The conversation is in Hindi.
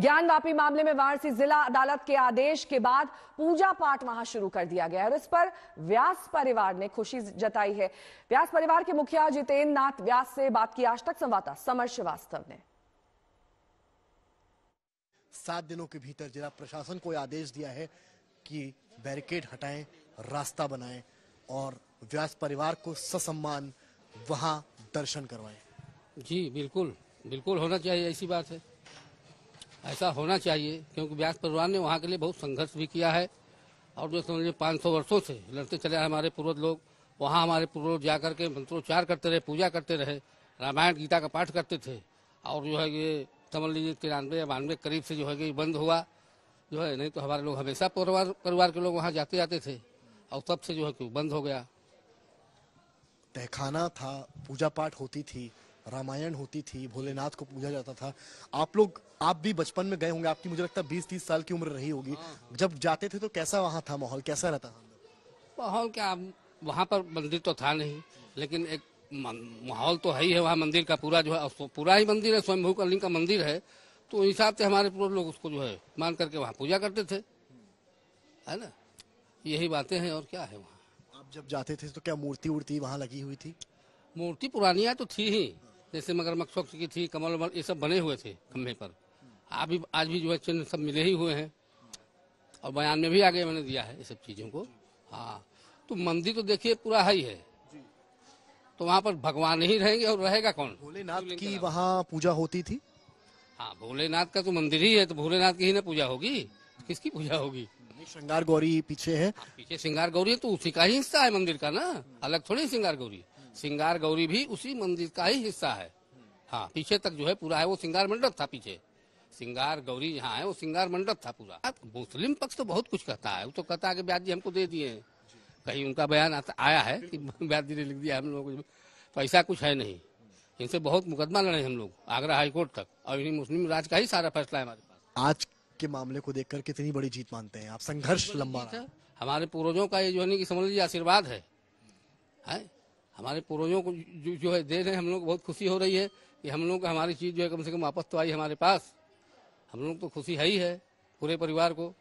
ज्ञानवापी मामले में वाराणसी जिला अदालत के आदेश के बाद पूजा पाठ वहां शुरू कर दिया गया और इस पर व्यास परिवार ने खुशी जताई है व्यास परिवार के मुखिया जितेंद्र नाथ व्यास से बात की आज तक संवाददाता समर श्रीवास्तव ने सात दिनों के भीतर जिला प्रशासन को आदेश दिया है कि बैरिकेड हटाएं रास्ता बनाएं और व्यास परिवार को ससम्मान वहां दर्शन करवाएं जी बिल्कुल बिल्कुल होना चाहिए ऐसी बात है ऐसा होना चाहिए क्योंकि व्यास परिवार ने वहाँ के लिए बहुत संघर्ष भी किया है और जो समझिए पाँच सौ वर्षों से लड़ते चले हमारे पूर्वज लोग वहाँ हमारे पूर्वज जा करके मंत्रोच्चार करते रहे पूजा करते रहे रामायण गीता का पाठ करते थे और जो है ये समझ लीजिए तिरानवे या बानवे करीब से जो है कि बंद हुआ जो है नहीं तो हमारे लोग हमेशा परिवार परिवार के लोग वहाँ जाते जाते थे और तब से जो है कि बंद हो गया तहखाना था पूजा पाठ होती थी रामायण होती थी भोलेनाथ को पूजा जाता था आप लोग आप भी बचपन में गए होंगे आपकी मुझे लगता है बीस तीस साल की उम्र रही होगी हाँ, हाँ। जब जाते थे तो कैसा वहाँ था माहौल कैसा रहता था माहौल क्या वहाँ पर मंदिर तो था नहीं लेकिन एक माहौल तो है ही है वहाँ मंदिर का पूरा जो है पूरा ही मंदिर है स्वयंभू कलिंग का मंदिर है तो हिसाब से हमारे पूरे लोग उसको जो है मान करके वहाँ पूजा करते थे है ना यही बातें हैं और क्या है वहाँ आप जब जाते थे तो क्या मूर्ति उर्ति वहाँ लगी हुई थी मूर्ति पुरानिया तो थी ही जैसे मगर स्वच्छ की थी कमल वमल ये सब बने हुए थे खम्भे पर अभी आज भी जो है चिन्ह सब मिले ही हुए हैं और बयान में भी आगे मैंने दिया है ये सब चीज़ों को हाँ तो मंदिर तो देखिए पूरा हाई है तो वहाँ पर भगवान ही रहेंगे और रहेगा कौन भोलेनाथ की वहाँ पूजा होती थी हाँ भोलेनाथ का तो मंदिर ही है तो भोलेनाथ की ही ना पूजा होगी किसकी पूजा होगी श्रृंगार गौरी पीछे है हाँ, पीछे श्रृंगार गौरी है तो उसी का ही हिस्सा है मंदिर का ना हम्म। अलग थोड़ी श्रृंगार गौरी है सिंगार गौरी भी उसी मंदिर का ही हिस्सा है हाँ पीछे तक जो है पूरा है वो सिंगार मंडप था पीछे सिंगार गौरी यहाँ है वो सिंगार मंडप था पूरा मुस्लिम पक्ष तो बहुत कुछ कहता है वो तो कहता है कि ब्याजी हमको दे दिए कहीं उनका बयान आता आया है कि ब्याज ने लिख दिया हम लोग तो ऐसा कुछ है नहीं इनसे बहुत मुकदमा लड़े हम लोग आगरा हाईकोर्ट तक और इन्हीं मुस्लिम राज का ही सारा फैसला है हमारे पास आज के मामले को देखकर कितनी बड़ी जीत मानते हैं आप संघर्ष लंबा हमारे पूर्वजों का ये जो है कि समझ लीजिए आशीर्वाद है, है? हमारे पूर्वजों को जो, जो है दे रहे हैं हम लोग बहुत खुशी हो रही है कि हम लोग हमारी चीज़ जो है कम से कम वापस तो आई हमारे पास हम लोग तो खुशी है ही है पूरे परिवार को